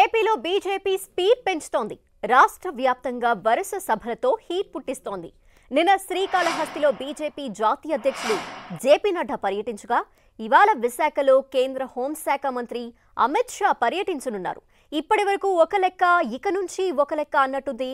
ఏపీలో BJP speed పెంచుతోంది రాష్ట్ర వ్యాప్తంగా వరుస సభలతో హీట్ పుట్టిస్తోంది నిన్న శ్రీకాళహస్తిలో బీజేపీ జాతీయ అధ్యక్షుడు జేపీ నడ్డా పర్యటించగా ఇవాళ విశాఖలో కేంద్ర హోంశాఖ మంత్రి అమిత్ షా పర్యటించనున్నారు ఇప్పటి వరకు ఒక లెక్క ఇక నుంచి ఒక లెక్క అన్నట్టుంది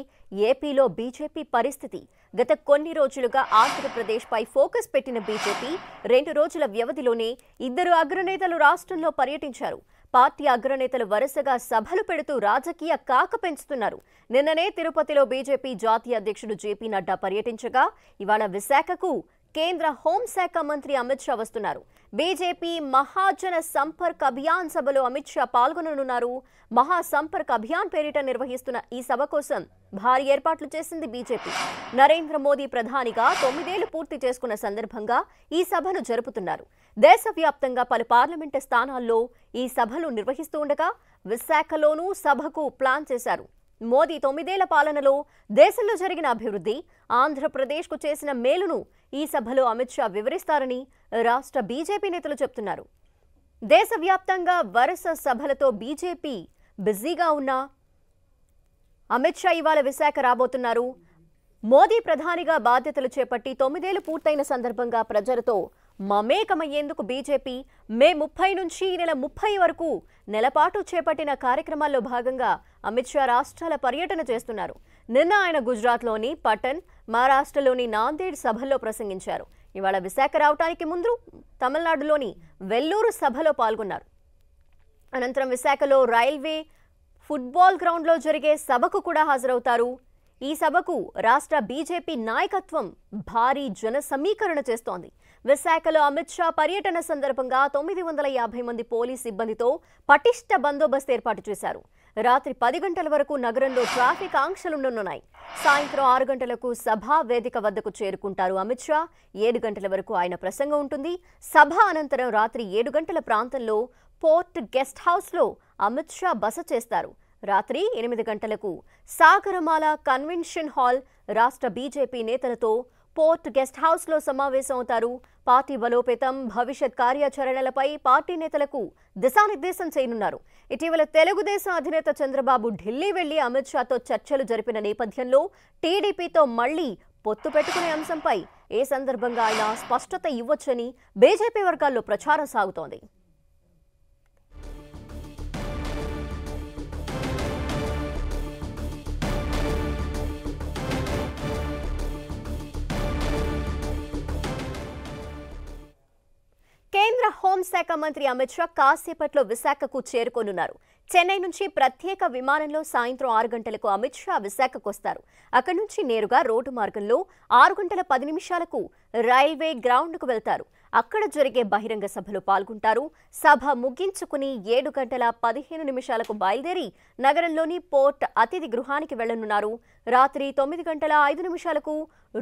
ఏపీలో బీజేపీ పరిస్థితి గత కొన్ని రోజులుగా ఆంధ్రప్రదేశ్పై ఫోకస్ పెట్టిన బీజేపీ రెండు రోజుల వ్యవధిలోనే ఇద్దరు అగ్రనేతలు రాష్ట్రంలో పర్యటించారు పార్టీ అగ్రనేతలు వరుసగా సభలు పెడుతూ రాజకీయ కాక పెంచుతున్నారు నిన్ననే తిరుపతిలో బీజేపీ జాతీయ అధ్యక్షుడు జేపీ నడ్డా పర్యటించగా ఇవాళ విశాఖకు కేంద్ర హోంశాఖ మంత్రి అమిత్ షా వస్తున్నారు బీజేపీ మహాజన సంపర్క్ అభియాన్ సభలో అమిత్ షా పాల్గొననున్నారు మహాసంపర్క్ అభియాన్ పేరిట నిర్వహిస్తున్న ఈ సభ కోసం భారీ ఏర్పాట్లు చేసింది బీజేపీ నరేంద్ర మోదీ ప్రధానిగా తొమ్మిదేళ్లు పూర్తి చేసుకున్న సందర్భంగా ఈ సభను జరుపుతున్నారు దేశవ్యాప్తంగా పలు పార్లమెంటు స్థానాల్లో ఈ సభలు నిర్వహిస్తూ ఉండగా విశాఖలోనూ సభకు ప్లాన్ చేశారు మోదీ తొమ్మిదేళ్ల పాలనలో దేశంలో జరిగిన అభివృద్ధి ఆంధ్రప్రదేశ్కు చేసిన మేలును ఈ సభలో అమిత్ షా వివరిస్తారని రాష్ట్ర బీజేపీ నేతలు చెబుతున్నారు దేశవ్యాప్తంగా వరుస సభలతో బీజేపీ బిజీగా ఉన్న అమిత్ షా ఇవాళ విశాఖ రాబోతున్నారు మోదీ ప్రధానిగా బాధ్యతలు చేపట్టి తొమ్మిదేళ్లు పూర్తయిన సందర్భంగా ప్రజలతో మమేకమయ్యేందుకు బీజేపీ మే ముప్పై నుంచి ఈ నెల ముప్పై వరకు నెలపాటు చేపట్టిన కార్యక్రమాల్లో భాగంగా అమిత్ షా రాష్ట్రాల పర్యటన చేస్తున్నారు నిన్న ఆయన గుజరాత్లోని పటన్ మహారాష్ట్రలోని నాందేడ్ సభల్లో ప్రసంగించారు ఇవాళ విశాఖ రావటానికి ముందు తమిళనాడులోని వెల్లూరు సభలో పాల్గొన్నారు అనంతరం విశాఖలో రైల్వే ఫుట్బాల్ గ్రౌండ్లో జరిగే సభకు కూడా హాజరవుతారు ఈ సభకు రాష్ట్ర బీజేపీ నాయకత్వం భారీ జన సమీకరణ చేస్తోంది విశాఖలో అమిత్ షా పర్యటన సందర్భంగా తొమ్మిది వందల యాభై మంది పోలీస్ సిబ్బందితో పటిష్ట బందోబస్తు ఏర్పాటు చేశారు రాత్రి పది గంటల వరకు నగరంలో ట్రాఫిక్ ఆంక్షలుండనున్నాయి సాయంత్రం ఆరు గంటలకు సభా వేదిక వద్దకు చేరుకుంటారు అమిత్ షా ఏడు గంటల వరకు ఆయన ప్రసంగం ఉంటుంది సభ అనంతరం రాత్రి ఏడు గంటల ప్రాంతంలో పోర్ట్ గెస్ట్ హౌస్లో అమిత్ షా బస చేస్తారు రాత్రి ఎనిమిది గంటలకు సాగరమాల కన్వెన్షన్ హాల్ రాష్ట్ర బీజేపీ నేతలతో పోర్ట్ గెస్ట్ హౌస్లో సమావేశం అవుతారు పార్టీ బలోపేతం భవిష్యత్ కార్యాచరణలపై పార్టీ నేతలకు దిశానిర్దేశం చేయనున్నారు ఇటీవల తెలుగుదేశం అధినేత చంద్రబాబు ఢిల్లీ వెళ్లి అమిత్ షాతో చర్చలు జరిపిన నేపథ్యంలో టీడీపీతో మళ్లీ పొత్తు పెట్టుకునే అంశంపై ఏ సందర్భంగా ఆయన స్పష్టత ఇవ్వొచ్చని బీజేపీ వర్గాల్లో ప్రచారం సాగుతోంది హోంశాఖ మంత్రి అమిత్ షా కాసేపట్లో విశాఖకు చేరుకోనున్నారు చెన్నై నుంచి ప్రత్యేక విమానంలో సాయంత్రం ఆరు గంటలకు అమిత్ షా విశాఖకు వస్తారు అక్కడి నుంచి నేరుగా రోడ్డు మార్గంలో ఆరు గంటల పది నిమిషాలకు రైల్వే గ్రౌండ్కు వెళ్తారు అక్కడ జరిగే బహిరంగ సభలో పాల్గొంటారు సభ ముగించుకుని ఏడు గంటల పదిహేను నిమిషాలకు బయలుదేరి నగరంలోని పోర్ట్ అతిథి గృహానికి వెళ్లనున్నారు రాత్రి తొమ్మిది గంటల ఐదు నిమిషాలకు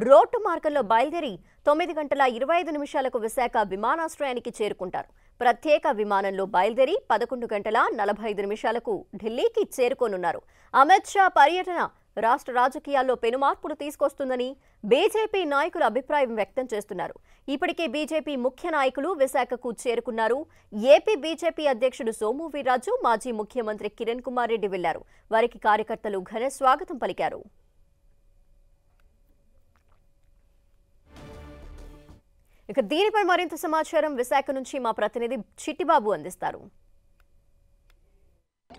రోడ్డు మార్గంలో బయలుదేరి తొమ్మిది గంటల ఇరవై ఐదు నిమిషాలకు విశాఖ విమానాశ్రయానికి చేరుకుంటారు ప్రత్యేక విమానంలో బయలుదేరి పదకొండు గంటల నలభై ఐదు నిమిషాలకు ఢిల్లీకి చేరుకోనున్నారు అమిత్ షా పర్యటన రాష్ట్ర రాజకీయాల్లో పెనుమార్పులు తీసుకొస్తుందని బీజేపీ నాయకులు అభిప్రాయం వ్యక్తం చేస్తున్నారు ఇప్పటికే బీజేపీ ముఖ్య నాయకులు విశాఖకు చేరుకున్నారు ఏపీ బీజేపీ అధ్యక్షుడు సోము వీర్రాజు మాజీ ముఖ్యమంత్రి కిరణ్ కుమార్ రెడ్డి వెళ్లారు వారికి కార్యకర్తలు ఘన స్వాగతం పలికారు ఇక దీనిపై మరింత సమాచారం విశాఖ నుంచి మా ప్రతినిధి చిట్టిబాబు అందిస్తారు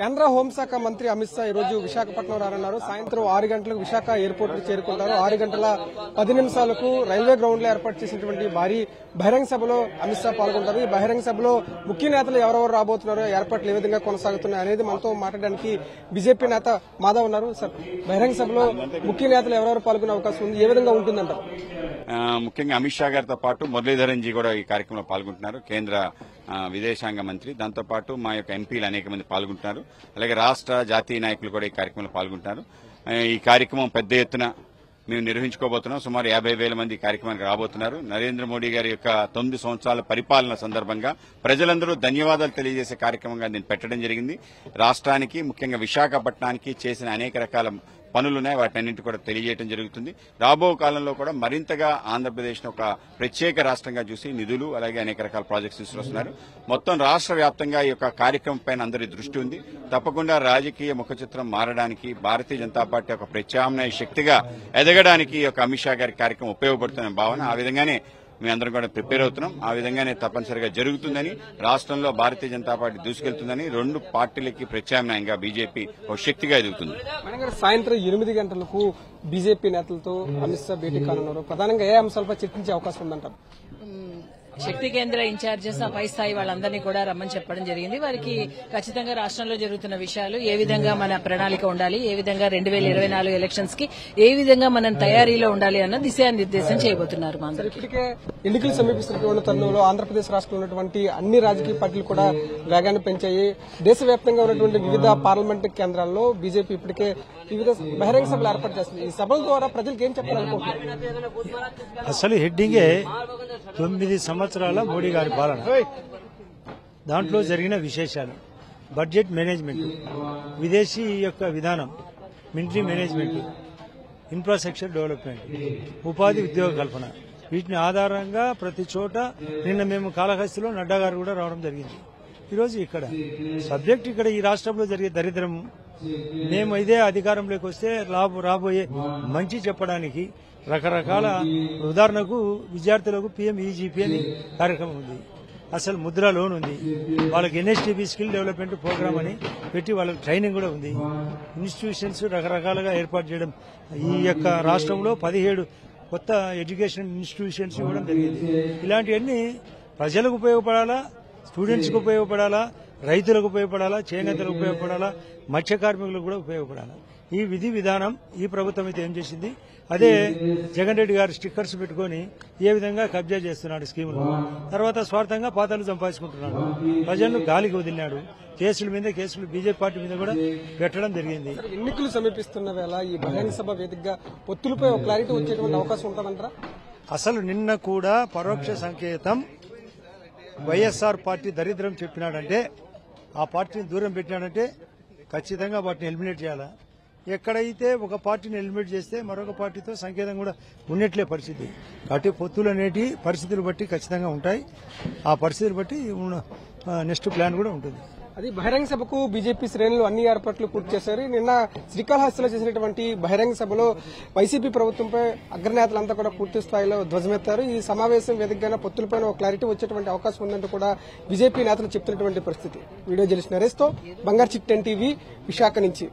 కేంద్ర హోంశాఖ మంత్రి అమిత్ షా ఈరోజు విశాఖపట్నం రానున్నారు సాయంత్రం ఆరు గంటలకు విశాఖ ఎయిర్పోర్ట్ కు చేరుకుంటారు ఆరు గంటల పది నిమిషాలకు రైల్వే గ్రౌండ్ లో ఏర్పాటు చేసినటువంటి భారీ బహిరంగ సభలో అమిత్ షా పాల్గొంటారు ఈ బహిరంగ సభలో ముఖ్య నేతలు ఎవరెవరు రాబోతున్నారో ఏర్పాట్లు ఏ విధంగా కొనసాగుతున్నాయి అనేది మనతో మాట్లాడడానికి బీజేపీ నేత మాధవ్ ఉన్నారు సార్ బహిరంగ సభలో ముఖ్య నేతలు ఎవరెవరు పాల్గొనే అవకాశం ఉంది ఏ విధంగా ఉంటుందంట ముఖ్యంగా అమిత్ షా గారితో పాటు మురళీధరన్ జీ కూడా ఈ కార్యక్రమంలో పాల్గొంటున్నారు కేంద్ర విదేశాంగ మంత్రి దాంతోపాటు మా యొక్క ఎంపీలు అనేక మంది పాల్గొంటున్నారు అలాగే రాష్ట్ర జాతీయ నాయకులు కూడా ఈ కార్యక్రమంలో పాల్గొంటున్నారు ఈ కార్యక్రమం పెద్ద ఎత్తున మేము నిర్వహించుకోబోతున్నాం సుమారు యాభై వేల మంది కార్యక్రమానికి రాబోతున్నారు నరేంద్ర మోడీ గారి యొక్క తొమ్మిది సంవత్సరాల పరిపాలన సందర్భంగా ప్రజలందరూ ధన్యవాదాలు తెలియజేసే కార్యక్రమంగా నేను పెట్టడం జరిగింది రాష్ట్రానికి ముఖ్యంగా విశాఖపట్నానికి చేసిన అనేక రకాల పనులున్నాయి వాటన్నింటి కూడా తెలియజేయడం జరుగుతుంది రాబో కాలంలో కూడా మరింతగా ఆంధ్రప్రదేశ్ ఒక ప్రత్యేక రాష్ట్రంగా చూసి నిధులు అలాగే అనేక రకాల ప్రాజెక్ట్స్ తీసుకొస్తున్నారు మొత్తం రాష్ట్ర వ్యాప్తంగా ఈ యొక్క కార్యక్రమం పైన అందరి దృష్టి ఉంది తప్పకుండా రాజకీయ ముఖ చిత్రం మారడానికి భారతీయ జనతా పార్టీ ఒక ప్రత్యామ్నాయ శక్తిగా ఎదగడానికి ఈ యొక్క అమిత్ షా గారి కార్యక్రమం ఉపయోగపడుతున్న భావన ఆ విధంగానే మేమందరం కూడా ప్రిపేర్ అవుతున్నాం ఆ విధంగానే తప్పనిసరిగా జరుగుతుందని రాష్ట్రంలో భారతీయ జనతా పార్టీ దూసుకెళ్తుందని రెండు పార్టీలకి ప్రత్యామ్నాయంగా బీజేపీ ఒక శక్తిగా ఎదుగుతుంది సాయంత్రం ఎనిమిది గంటలకు బీజేపీ నేతలతో అమిత్ షా భేటీ కానున్నారు ప్రధానంగా ఏ అంశాలపై చర్చించే అవకాశం ఉందంటారు శక్తి కేంద్ర ఇన్ఛార్జెస్ ఆ పై స్థాయి వాళ్ళందరినీ కూడా రమ్మని చెప్పడం జరిగింది వారికి ఖచ్చితంగా రాష్ట్రంలో జరుగుతున్న విషయాలు ఏ విధంగా మన ప్రణాళిక ఉండాలి ఏ విధంగా రెండు వేల ఇరవై నాలుగు ఎలక్షన్స్ కి ఏ విధంగా మనం తయారీలో ఉండాలి అన్న దిశానిర్దేశం చేయబోతున్నారు ఇప్పటికే ఎన్నికలు సమీపిస్తున్న తరుణంలో ఆంధ్రప్రదేశ్ రాష్ట్రంలో ఉన్నటువంటి అన్ని రాజకీయ పార్టీలు కూడా వేగాన్ని పెంచాయి దేశవ్యాప్తంగా ఉన్నటువంటి వివిధ పార్లమెంట్ కేంద్రాల్లో బీజేపీ ఇప్పటికే వివిధ బహిరంగ సభలు ఏర్పాటు చేస్తుంది ఈ సభల ద్వారా ప్రజలకు ఏం చెప్పాలనుకుంటున్నారు అసలు హెడ్డింగే తొమ్మిది సంవత్సరాల మోడీ గారి పాలన దాంట్లో జరిగిన విశేషాలు బడ్జెట్ మేనేజ్మెంట్ విదేశీ యొక్క విధానం మిలిటరీ మేనేజ్మెంట్ ఇన్ఫ్రాస్ట్రక్చర్ డెవలప్మెంట్ ఉపాధి ఉద్యోగ కల్పన వీటిని ఆధారంగా ప్రతి చోట నిన్న మేము కాళహస్తిలో నడ్డా గారు కూడా రావడం జరిగింది ఈరోజు ఇక్కడ సబ్జెక్ట్ ఇక్కడ ఈ రాష్ట్రంలో జరిగే దరిద్రము మేము ఇదే అధికారంలోకి వస్తే రాబోయే మంచి చెప్పడానికి రకరకాల ఉదాహరణకు విద్యార్థులకు పీఎం ఈజీపీ అని కార్యక్రమం ఉంది అసలు ముద్ర లోన్ ఉంది వాళ్ళకి ఎన్ఎస్టీబీ స్కిల్ డెవలప్మెంట్ ప్రోగ్రామ్ అని పెట్టి వాళ్ళకి ట్రైనింగ్ కూడా ఉంది ఇన్స్టిట్యూషన్స్ రకరకాలుగా ఏర్పాటు చేయడం ఈ యొక్క రాష్ట్రంలో పదిహేడు కొత్త ఎడ్యుకేషన్ ఇన్స్టిట్యూషన్స్ ఇవ్వడం జరిగింది ఇలాంటివన్నీ ప్రజలకు ఉపయోగపడాలా స్టూడెంట్స్కి ఉపయోగపడాలా రైతులకు ఉపయోగపడాలా చేనేతలకు ఉపయోగపడాలా మత్స్య కార్మికులకు కూడా ఉపయోగపడాలా ఈ విధి విధానం ఈ ప్రభుత్వం అయితే ఏం చేసింది అదే జగన్ రెడ్డి గారు స్టిక్కర్స్ పెట్టుకుని ఏ విధంగా కబ్జా చేస్తున్నాడు స్కీములు తర్వాత స్వార్థంగా పాతలు సంపాదించుకుంటున్నాడు ప్రజలను గాలికి వదిలినాడు కేసుల మీద కేసులు బీజేపీ పార్టీ మీద కూడా పెట్టడం జరిగింది ఎన్నికలు సమీపిస్తున్న వేళ ఈ బహిరంగ సభ వేదికగా పొత్తులపై ఒక క్లారిటీ వచ్చేటువంటి అవకాశం ఉంటుందంటారా అసలు నిన్న కూడా పరోక్ష సంకేతం వైఎస్ఆర్ పార్టీ దరిద్రం చెప్పినాడంటే ఆ పార్టీని దూరం పెట్టాడంటే ఖచ్చితంగా వాటిని ఎలిమినేట్ చేయాలా ఎక్కడైతే ఒక పార్టీని ఎలిమినేట్ చేస్తే మరొక పార్టీతో సంకేతం కూడా ఉన్నట్లే పరిస్థితి కాబట్టి పొత్తులు అనేటి పరిస్థితులు బట్టి ఖచ్చితంగా ఉంటాయి ఆ పరిస్థితులు బట్టి నెక్స్ట్ ప్లాన్ కూడా ఉంటుంది అది బహిరంగ సభకు బీజేపీ శ్రేణులు అన్ని ఏర్పాట్లు పూర్తి చేశారు నిన్న శ్రీకాళహస్తిలో చేసినటువంటి బహిరంగ సభలో వైసీపీ ప్రభుత్వంపై అగ్రనేతలంతా కూడా పూర్తి స్థాయిలో ధ్వజమెత్తారు ఈ సమావేశం వేదికగానే పొత్తులపైన ఒక క్లారిటీ వచ్చేటువంటి అవకాశం ఉందంటూ కూడా బీజేపీ నేతలు చెప్తున్నటువంటి పరిస్థితి వీడియో జర్నలిస్ట్ నరేష్తో బంగారు చిట్టెన్ టీవీ విశాఖ నుంచి